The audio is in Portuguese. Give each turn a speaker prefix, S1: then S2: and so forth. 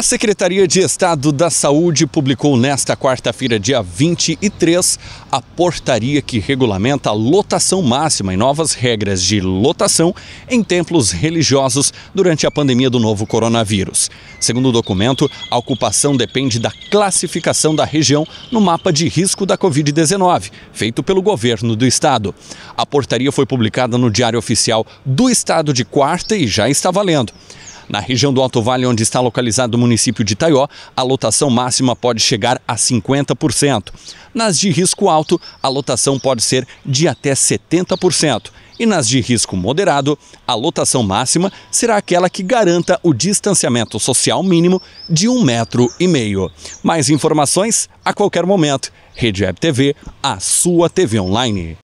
S1: A Secretaria de Estado da Saúde publicou nesta quarta-feira, dia 23, a portaria que regulamenta a lotação máxima e novas regras de lotação em templos religiosos durante a pandemia do novo coronavírus. Segundo o documento, a ocupação depende da classificação da região no mapa de risco da Covid-19, feito pelo governo do estado. A portaria foi publicada no Diário Oficial do Estado de quarta e já está valendo. Na região do Alto Vale, onde está localizado o município de Itaió, a lotação máxima pode chegar a 50%. Nas de risco alto, a lotação pode ser de até 70%. E nas de risco moderado, a lotação máxima será aquela que garanta o distanciamento social mínimo de um metro e meio. Mais informações a qualquer momento. Rede Web TV,
S2: a sua TV online.